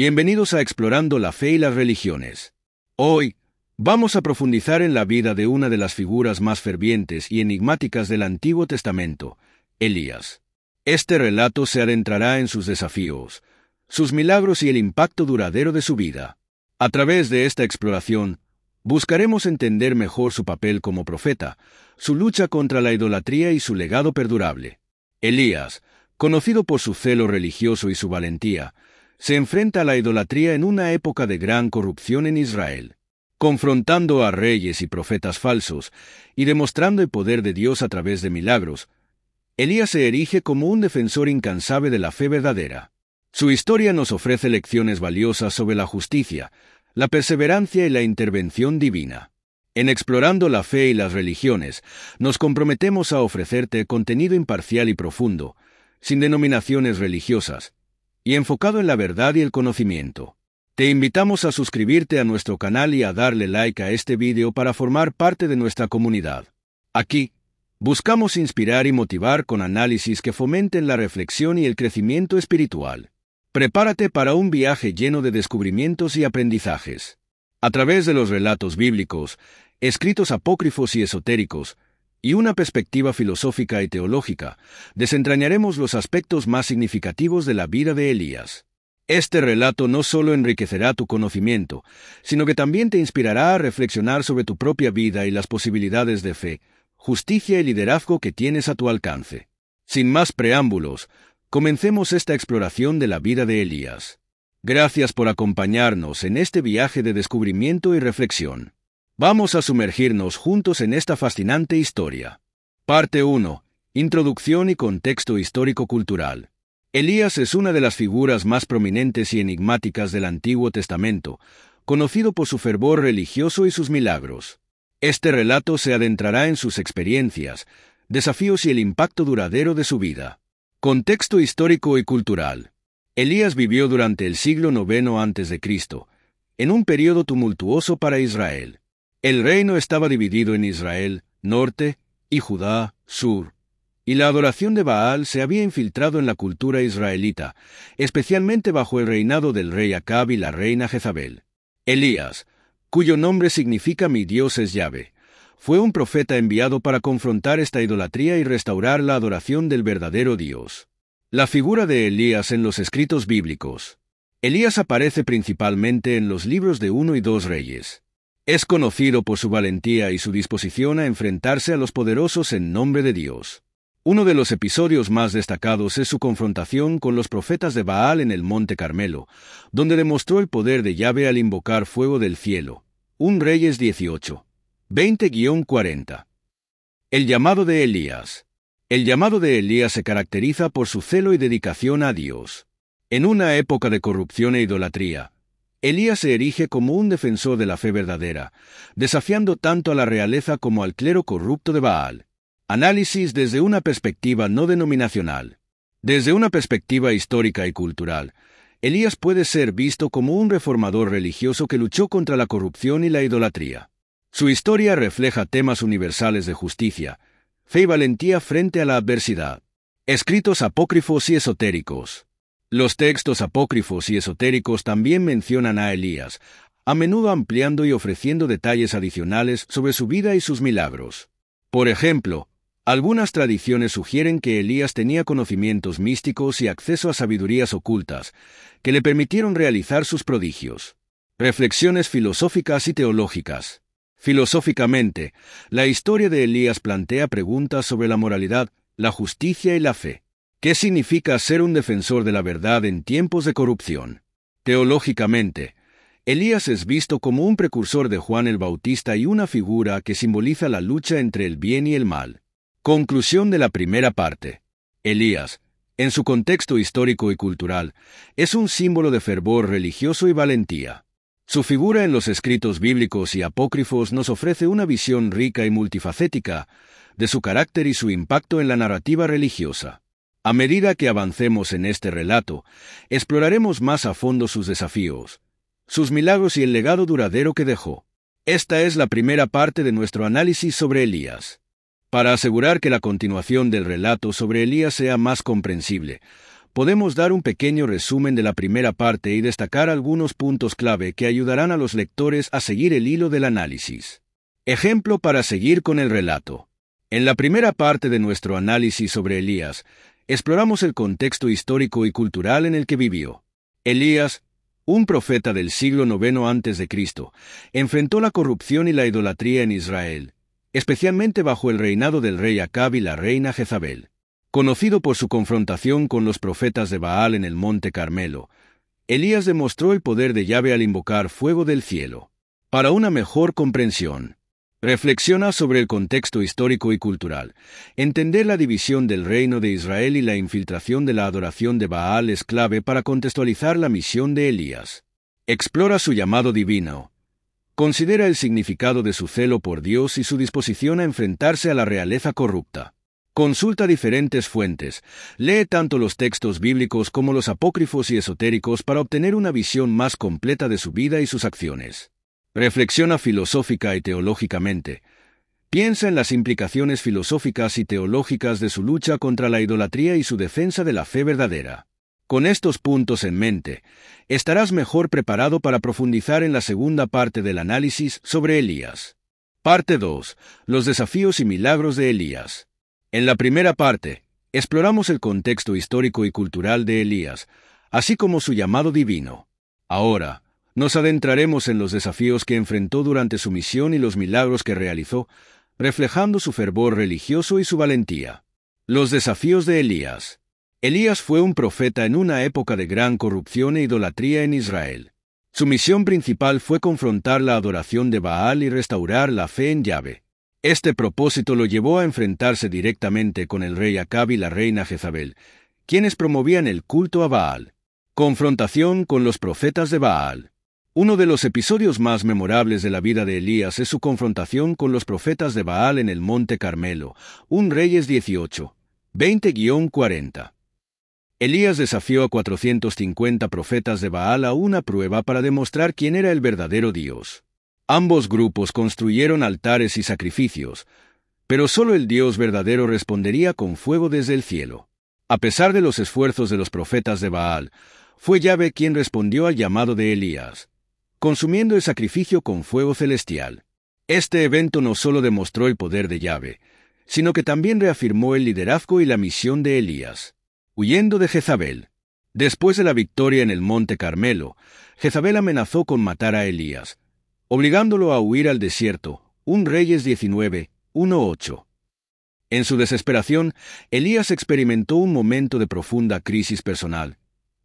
Bienvenidos a Explorando la Fe y las Religiones. Hoy, vamos a profundizar en la vida de una de las figuras más fervientes y enigmáticas del Antiguo Testamento, Elías. Este relato se adentrará en sus desafíos, sus milagros y el impacto duradero de su vida. A través de esta exploración, buscaremos entender mejor su papel como profeta, su lucha contra la idolatría y su legado perdurable. Elías, conocido por su celo religioso y su valentía, se enfrenta a la idolatría en una época de gran corrupción en Israel, confrontando a reyes y profetas falsos y demostrando el poder de Dios a través de milagros, Elías se erige como un defensor incansable de la fe verdadera. Su historia nos ofrece lecciones valiosas sobre la justicia, la perseverancia y la intervención divina. En explorando la fe y las religiones, nos comprometemos a ofrecerte contenido imparcial y profundo, sin denominaciones religiosas, y enfocado en la verdad y el conocimiento. Te invitamos a suscribirte a nuestro canal y a darle like a este vídeo para formar parte de nuestra comunidad. Aquí, buscamos inspirar y motivar con análisis que fomenten la reflexión y el crecimiento espiritual. Prepárate para un viaje lleno de descubrimientos y aprendizajes. A través de los relatos bíblicos, escritos apócrifos y esotéricos, y una perspectiva filosófica y teológica, desentrañaremos los aspectos más significativos de la vida de Elías. Este relato no solo enriquecerá tu conocimiento, sino que también te inspirará a reflexionar sobre tu propia vida y las posibilidades de fe, justicia y liderazgo que tienes a tu alcance. Sin más preámbulos, comencemos esta exploración de la vida de Elías. Gracias por acompañarnos en este viaje de descubrimiento y reflexión. Vamos a sumergirnos juntos en esta fascinante historia. Parte 1. Introducción y contexto histórico-cultural. Elías es una de las figuras más prominentes y enigmáticas del Antiguo Testamento, conocido por su fervor religioso y sus milagros. Este relato se adentrará en sus experiencias, desafíos y el impacto duradero de su vida. Contexto histórico y cultural. Elías vivió durante el siglo IX a.C., en un periodo tumultuoso para Israel. El reino estaba dividido en Israel, norte, y Judá, sur. Y la adoración de Baal se había infiltrado en la cultura israelita, especialmente bajo el reinado del rey Acab y la reina Jezabel. Elías, cuyo nombre significa mi Dios es llave, fue un profeta enviado para confrontar esta idolatría y restaurar la adoración del verdadero Dios. La figura de Elías en los escritos bíblicos. Elías aparece principalmente en los libros de uno y dos reyes. Es conocido por su valentía y su disposición a enfrentarse a los poderosos en nombre de Dios. Uno de los episodios más destacados es su confrontación con los profetas de Baal en el Monte Carmelo, donde demostró el poder de llave al invocar fuego del cielo. Un Reyes 18. 20-40. El llamado de Elías. El llamado de Elías se caracteriza por su celo y dedicación a Dios. En una época de corrupción e idolatría, Elías se erige como un defensor de la fe verdadera, desafiando tanto a la realeza como al clero corrupto de Baal. Análisis desde una perspectiva no denominacional. Desde una perspectiva histórica y cultural, Elías puede ser visto como un reformador religioso que luchó contra la corrupción y la idolatría. Su historia refleja temas universales de justicia, fe y valentía frente a la adversidad. Escritos apócrifos y esotéricos. Los textos apócrifos y esotéricos también mencionan a Elías, a menudo ampliando y ofreciendo detalles adicionales sobre su vida y sus milagros. Por ejemplo, algunas tradiciones sugieren que Elías tenía conocimientos místicos y acceso a sabidurías ocultas, que le permitieron realizar sus prodigios. Reflexiones filosóficas y teológicas. Filosóficamente, la historia de Elías plantea preguntas sobre la moralidad, la justicia y la fe. ¿Qué significa ser un defensor de la verdad en tiempos de corrupción? Teológicamente, Elías es visto como un precursor de Juan el Bautista y una figura que simboliza la lucha entre el bien y el mal. Conclusión de la primera parte. Elías, en su contexto histórico y cultural, es un símbolo de fervor religioso y valentía. Su figura en los escritos bíblicos y apócrifos nos ofrece una visión rica y multifacética de su carácter y su impacto en la narrativa religiosa. A medida que avancemos en este relato, exploraremos más a fondo sus desafíos, sus milagros y el legado duradero que dejó. Esta es la primera parte de nuestro análisis sobre Elías. Para asegurar que la continuación del relato sobre Elías sea más comprensible, podemos dar un pequeño resumen de la primera parte y destacar algunos puntos clave que ayudarán a los lectores a seguir el hilo del análisis. Ejemplo para seguir con el relato. En la primera parte de nuestro análisis sobre Elías, exploramos el contexto histórico y cultural en el que vivió. Elías, un profeta del siglo IX Cristo, enfrentó la corrupción y la idolatría en Israel, especialmente bajo el reinado del rey Acab y la reina Jezabel. Conocido por su confrontación con los profetas de Baal en el monte Carmelo, Elías demostró el poder de llave al invocar fuego del cielo. Para una mejor comprensión, Reflexiona sobre el contexto histórico y cultural. Entender la división del reino de Israel y la infiltración de la adoración de Baal es clave para contextualizar la misión de Elías. Explora su llamado divino. Considera el significado de su celo por Dios y su disposición a enfrentarse a la realeza corrupta. Consulta diferentes fuentes. Lee tanto los textos bíblicos como los apócrifos y esotéricos para obtener una visión más completa de su vida y sus acciones. Reflexiona filosófica y teológicamente. Piensa en las implicaciones filosóficas y teológicas de su lucha contra la idolatría y su defensa de la fe verdadera. Con estos puntos en mente, estarás mejor preparado para profundizar en la segunda parte del análisis sobre Elías. Parte 2. Los desafíos y milagros de Elías. En la primera parte, exploramos el contexto histórico y cultural de Elías, así como su llamado divino. Ahora, nos adentraremos en los desafíos que enfrentó durante su misión y los milagros que realizó, reflejando su fervor religioso y su valentía. Los desafíos de Elías. Elías fue un profeta en una época de gran corrupción e idolatría en Israel. Su misión principal fue confrontar la adoración de Baal y restaurar la fe en llave. Este propósito lo llevó a enfrentarse directamente con el rey Acab y la reina Jezabel, quienes promovían el culto a Baal. Confrontación con los profetas de Baal. Uno de los episodios más memorables de la vida de Elías es su confrontación con los profetas de Baal en el Monte Carmelo, un Reyes 18, 20-40. Elías desafió a 450 profetas de Baal a una prueba para demostrar quién era el verdadero Dios. Ambos grupos construyeron altares y sacrificios, pero solo el Dios verdadero respondería con fuego desde el cielo. A pesar de los esfuerzos de los profetas de Baal, fue Yahvé quien respondió al llamado de Elías consumiendo el sacrificio con fuego celestial. Este evento no solo demostró el poder de llave, sino que también reafirmó el liderazgo y la misión de Elías, huyendo de Jezabel. Después de la victoria en el monte Carmelo, Jezabel amenazó con matar a Elías, obligándolo a huir al desierto. Un Reyes 19, En su desesperación, Elías experimentó un momento de profunda crisis personal,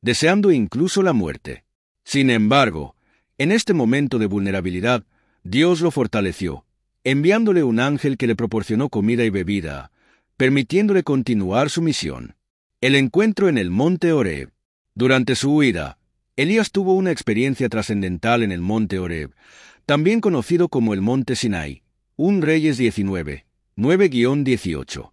deseando incluso la muerte. Sin embargo, en este momento de vulnerabilidad, Dios lo fortaleció, enviándole un ángel que le proporcionó comida y bebida, permitiéndole continuar su misión. El encuentro en el monte Oreb. Durante su huida, Elías tuvo una experiencia trascendental en el monte Oreb, también conocido como el monte Sinai, un Reyes 19, 9-18.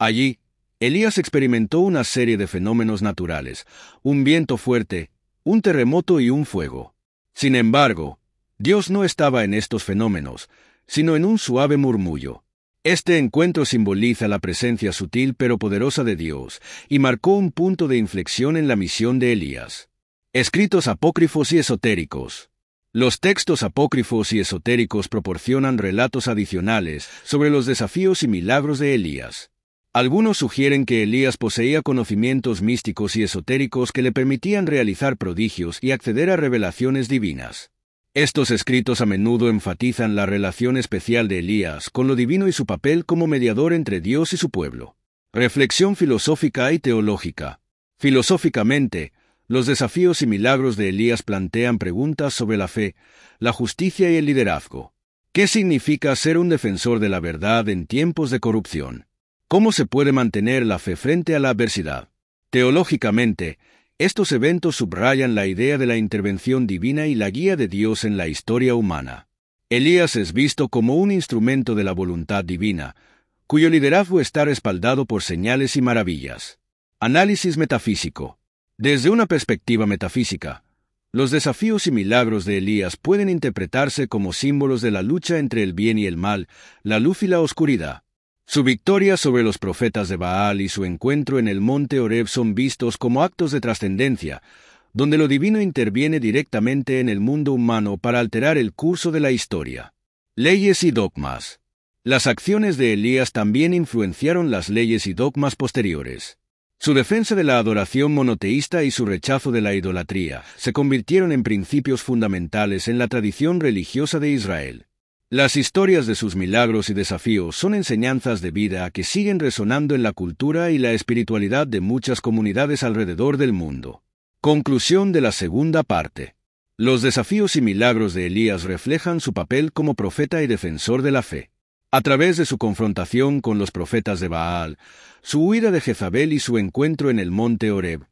Allí, Elías experimentó una serie de fenómenos naturales, un viento fuerte, un terremoto y un fuego. Sin embargo, Dios no estaba en estos fenómenos, sino en un suave murmullo. Este encuentro simboliza la presencia sutil pero poderosa de Dios, y marcó un punto de inflexión en la misión de Elías. Escritos apócrifos y esotéricos. Los textos apócrifos y esotéricos proporcionan relatos adicionales sobre los desafíos y milagros de Elías. Algunos sugieren que Elías poseía conocimientos místicos y esotéricos que le permitían realizar prodigios y acceder a revelaciones divinas. Estos escritos a menudo enfatizan la relación especial de Elías con lo divino y su papel como mediador entre Dios y su pueblo. Reflexión filosófica y teológica. Filosóficamente, los desafíos y milagros de Elías plantean preguntas sobre la fe, la justicia y el liderazgo. ¿Qué significa ser un defensor de la verdad en tiempos de corrupción? ¿Cómo se puede mantener la fe frente a la adversidad? Teológicamente, estos eventos subrayan la idea de la intervención divina y la guía de Dios en la historia humana. Elías es visto como un instrumento de la voluntad divina, cuyo liderazgo está respaldado por señales y maravillas. Análisis metafísico. Desde una perspectiva metafísica, los desafíos y milagros de Elías pueden interpretarse como símbolos de la lucha entre el bien y el mal, la luz y la oscuridad. Su victoria sobre los profetas de Baal y su encuentro en el monte Oreb son vistos como actos de trascendencia, donde lo divino interviene directamente en el mundo humano para alterar el curso de la historia. Leyes y dogmas. Las acciones de Elías también influenciaron las leyes y dogmas posteriores. Su defensa de la adoración monoteísta y su rechazo de la idolatría se convirtieron en principios fundamentales en la tradición religiosa de Israel. Las historias de sus milagros y desafíos son enseñanzas de vida que siguen resonando en la cultura y la espiritualidad de muchas comunidades alrededor del mundo. Conclusión de la segunda parte. Los desafíos y milagros de Elías reflejan su papel como profeta y defensor de la fe. A través de su confrontación con los profetas de Baal, su huida de Jezabel y su encuentro en el monte Oreb,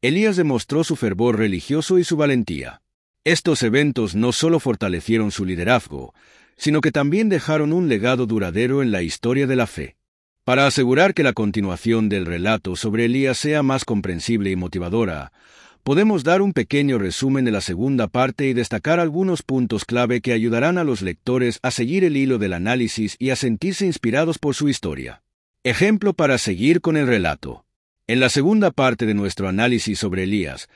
Elías demostró su fervor religioso y su valentía. Estos eventos no solo fortalecieron su liderazgo, sino que también dejaron un legado duradero en la historia de la fe. Para asegurar que la continuación del relato sobre Elías sea más comprensible y motivadora, podemos dar un pequeño resumen de la segunda parte y destacar algunos puntos clave que ayudarán a los lectores a seguir el hilo del análisis y a sentirse inspirados por su historia. Ejemplo para seguir con el relato. En la segunda parte de nuestro análisis sobre Elías,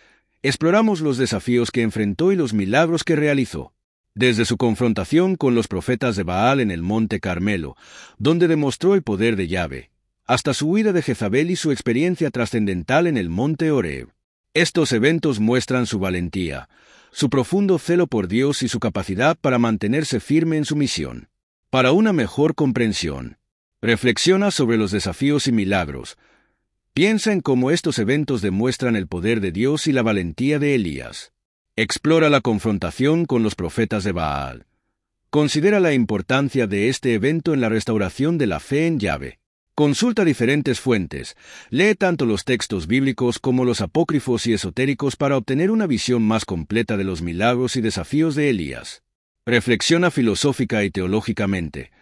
exploramos los desafíos que enfrentó y los milagros que realizó desde su confrontación con los profetas de Baal en el monte Carmelo, donde demostró el poder de llave, hasta su huida de Jezabel y su experiencia trascendental en el monte Horeb. Estos eventos muestran su valentía, su profundo celo por Dios y su capacidad para mantenerse firme en su misión. Para una mejor comprensión, reflexiona sobre los desafíos y milagros. Piensa en cómo estos eventos demuestran el poder de Dios y la valentía de Elías. Explora la confrontación con los profetas de Baal. Considera la importancia de este evento en la restauración de la fe en llave. Consulta diferentes fuentes, lee tanto los textos bíblicos como los apócrifos y esotéricos para obtener una visión más completa de los milagros y desafíos de Elías. Reflexiona filosófica y teológicamente.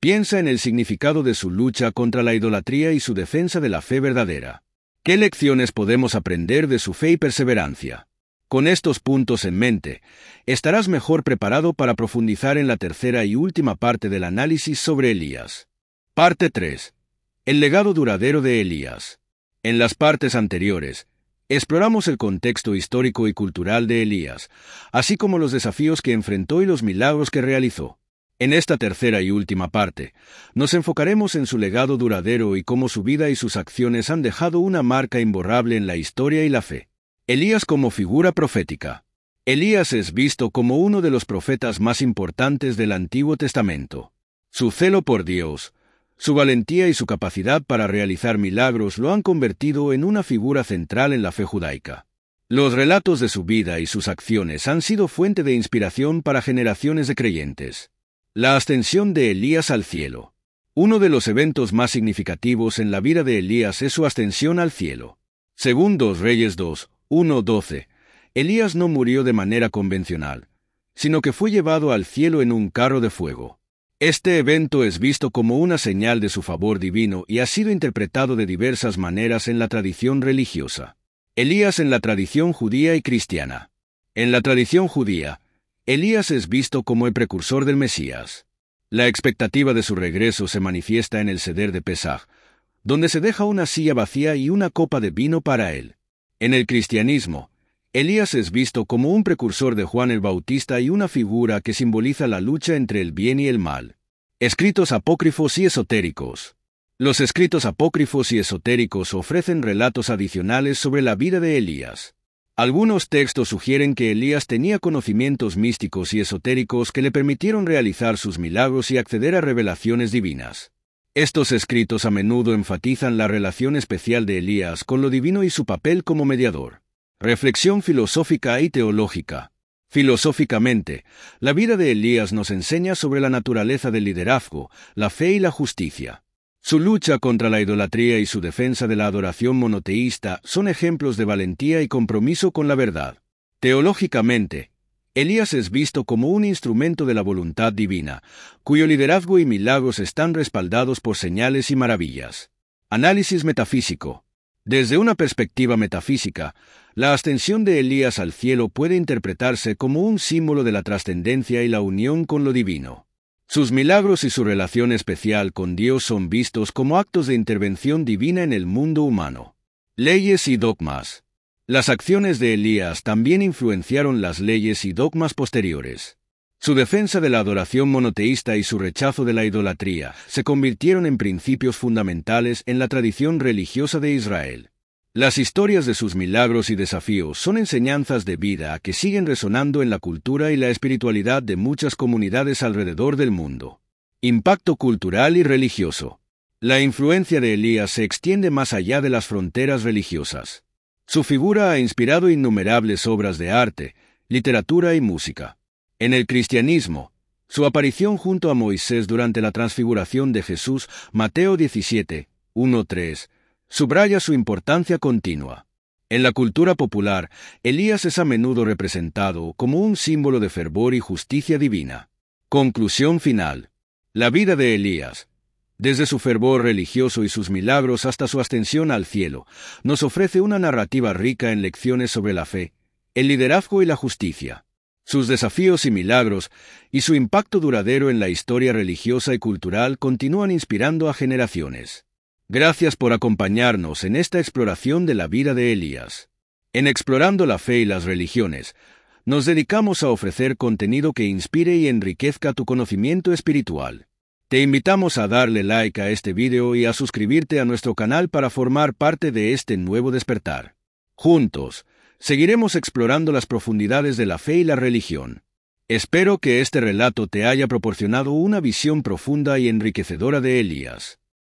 Piensa en el significado de su lucha contra la idolatría y su defensa de la fe verdadera. ¿Qué lecciones podemos aprender de su fe y perseverancia? Con estos puntos en mente, estarás mejor preparado para profundizar en la tercera y última parte del análisis sobre Elías. Parte 3. El legado duradero de Elías. En las partes anteriores, exploramos el contexto histórico y cultural de Elías, así como los desafíos que enfrentó y los milagros que realizó. En esta tercera y última parte, nos enfocaremos en su legado duradero y cómo su vida y sus acciones han dejado una marca imborrable en la historia y la fe. Elías como figura profética. Elías es visto como uno de los profetas más importantes del Antiguo Testamento. Su celo por Dios, su valentía y su capacidad para realizar milagros lo han convertido en una figura central en la fe judaica. Los relatos de su vida y sus acciones han sido fuente de inspiración para generaciones de creyentes. La ascensión de Elías al cielo. Uno de los eventos más significativos en la vida de Elías es su ascensión al cielo. Según 2 Reyes 2, 1.12. Elías no murió de manera convencional, sino que fue llevado al cielo en un carro de fuego. Este evento es visto como una señal de su favor divino y ha sido interpretado de diversas maneras en la tradición religiosa. Elías en la tradición judía y cristiana. En la tradición judía, Elías es visto como el precursor del Mesías. La expectativa de su regreso se manifiesta en el ceder de Pesaj, donde se deja una silla vacía y una copa de vino para él. En el cristianismo, Elías es visto como un precursor de Juan el Bautista y una figura que simboliza la lucha entre el bien y el mal. Escritos apócrifos y esotéricos. Los escritos apócrifos y esotéricos ofrecen relatos adicionales sobre la vida de Elías. Algunos textos sugieren que Elías tenía conocimientos místicos y esotéricos que le permitieron realizar sus milagros y acceder a revelaciones divinas. Estos escritos a menudo enfatizan la relación especial de Elías con lo divino y su papel como mediador. Reflexión filosófica y teológica. Filosóficamente, la vida de Elías nos enseña sobre la naturaleza del liderazgo, la fe y la justicia. Su lucha contra la idolatría y su defensa de la adoración monoteísta son ejemplos de valentía y compromiso con la verdad. Teológicamente, Elías es visto como un instrumento de la voluntad divina, cuyo liderazgo y milagros están respaldados por señales y maravillas. Análisis metafísico. Desde una perspectiva metafísica, la ascensión de Elías al cielo puede interpretarse como un símbolo de la trascendencia y la unión con lo divino. Sus milagros y su relación especial con Dios son vistos como actos de intervención divina en el mundo humano. Leyes y dogmas. Las acciones de Elías también influenciaron las leyes y dogmas posteriores. Su defensa de la adoración monoteísta y su rechazo de la idolatría se convirtieron en principios fundamentales en la tradición religiosa de Israel. Las historias de sus milagros y desafíos son enseñanzas de vida que siguen resonando en la cultura y la espiritualidad de muchas comunidades alrededor del mundo. Impacto cultural y religioso. La influencia de Elías se extiende más allá de las fronteras religiosas. Su figura ha inspirado innumerables obras de arte, literatura y música. En el cristianismo, su aparición junto a Moisés durante la transfiguración de Jesús, Mateo 17, 1-3, subraya su importancia continua. En la cultura popular, Elías es a menudo representado como un símbolo de fervor y justicia divina. Conclusión final. La vida de Elías, desde su fervor religioso y sus milagros hasta su ascensión al cielo, nos ofrece una narrativa rica en lecciones sobre la fe, el liderazgo y la justicia, sus desafíos y milagros, y su impacto duradero en la historia religiosa y cultural continúan inspirando a generaciones. Gracias por acompañarnos en esta exploración de la vida de Elías. En Explorando la Fe y las Religiones, nos dedicamos a ofrecer contenido que inspire y enriquezca tu conocimiento espiritual. Te invitamos a darle like a este video y a suscribirte a nuestro canal para formar parte de este nuevo despertar. Juntos, seguiremos explorando las profundidades de la fe y la religión. Espero que este relato te haya proporcionado una visión profunda y enriquecedora de Elías.